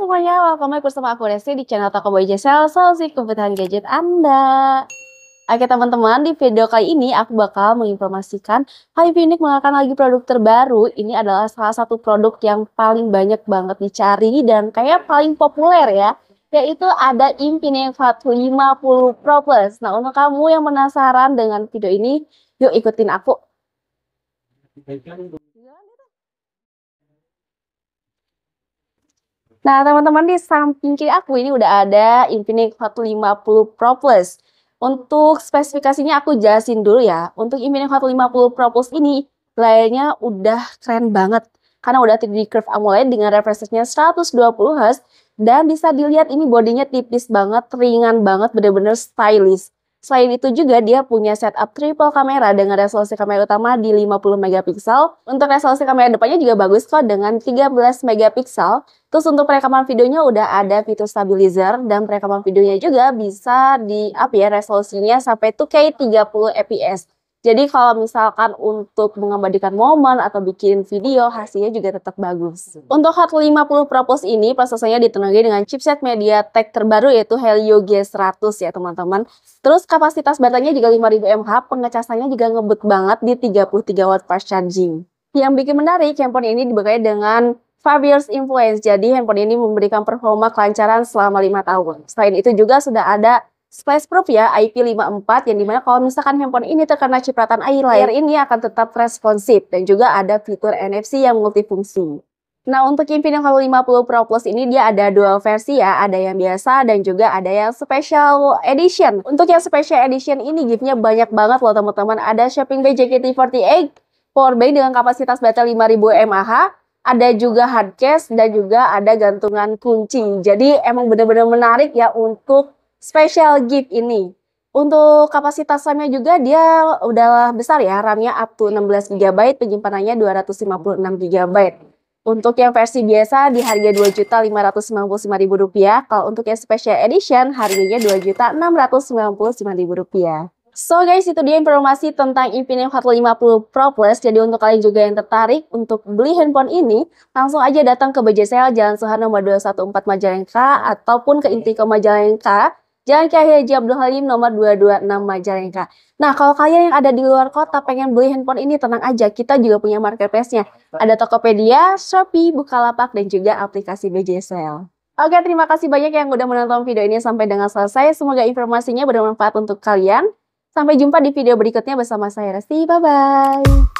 semuanya, welcome back bersama aku Resi di channel Toko Boy JSL, solusi kebutuhan gadget Anda. Oke teman-teman, di video kali ini aku bakal menginformasikan Habib Unique mengeluarkan lagi produk terbaru. Ini adalah salah satu produk yang paling banyak banget dicari dan kayak paling populer ya yaitu ada Infinix Hot 50 Pro Plus. Nah, untuk kamu yang penasaran dengan video ini, yuk ikutin aku. Nah, teman-teman di samping kiri aku ini udah ada Infinix Hot 50 Pro Plus. Untuk spesifikasinya aku jelasin dulu ya. Untuk Infinix Hot 50 Pro Plus ini layarnya udah keren banget karena udah 3D curve AMOLED dengan refresh rate-nya 120 Hz dan bisa dilihat ini bodinya tipis banget, ringan banget, bener-bener stylish. Selain itu juga dia punya setup triple kamera dengan resolusi kamera utama di 50 megapiksel. Untuk resolusi kamera depannya juga bagus kok dengan 13 megapiksel. Terus untuk perekaman videonya udah ada fitur stabilizer dan perekaman videonya juga bisa di up ya resolusinya sampai 2K 30 fps. Jadi kalau misalkan untuk mengabadikan momen atau bikin video, hasilnya juga tetap bagus. Hmm. Untuk Hot 50 Pro Plus ini, prosesnya ditenagai dengan chipset MediaTek terbaru yaitu Helio G100 ya teman-teman. Terus kapasitas baterainya juga 5000 mAh, pengecasannya juga ngebut banget di 33 watt fast charging. Yang bikin menarik, handphone ini dibekali dengan Fabius Influence. Jadi handphone ini memberikan performa kelancaran selama lima tahun. Selain itu juga sudah ada splash proof ya IP54 yang dimana kalau misalkan handphone ini terkena cipratan air iya. layar ini akan tetap responsif dan juga ada fitur NFC yang multifungsi. Nah untuk Infinix Halo 50 Pro Plus ini dia ada dual versi ya, ada yang biasa dan juga ada yang special edition. Untuk yang special edition ini giftnya banyak banget loh teman-teman. Ada shopping bag JKT48, powerbank dengan kapasitas baterai 5000 mAh, ada juga hard case dan juga ada gantungan kunci. Jadi emang benar-benar menarik ya untuk special gift ini. Untuk kapasitas RAM-nya juga dia udah besar ya, RAM-nya up to 16 GB, penyimpanannya 256 GB. Untuk yang versi biasa di harga Rp2.595.000, kalau untuk yang special edition harganya Rp2.695.000. So guys, itu dia informasi tentang Infinix Hot 50 Pro Plus. Jadi untuk kalian juga yang tertarik untuk beli handphone ini, langsung aja datang ke BJCL Jalan Soeharto nomor 214 Majalengka ataupun ke Intiko Majalengka Jalan Kiai Haji Abdul Halim nomor 226 Majalengka. Nah, kalau kalian yang ada di luar kota pengen beli handphone ini, tenang aja, kita juga punya marketplace-nya. Ada Tokopedia, Shopee, Bukalapak, dan juga aplikasi BJSL. Oke, terima kasih banyak yang udah menonton video ini sampai dengan selesai. Semoga informasinya bermanfaat untuk kalian. Sampai jumpa di video berikutnya bersama saya Resti. Bye-bye.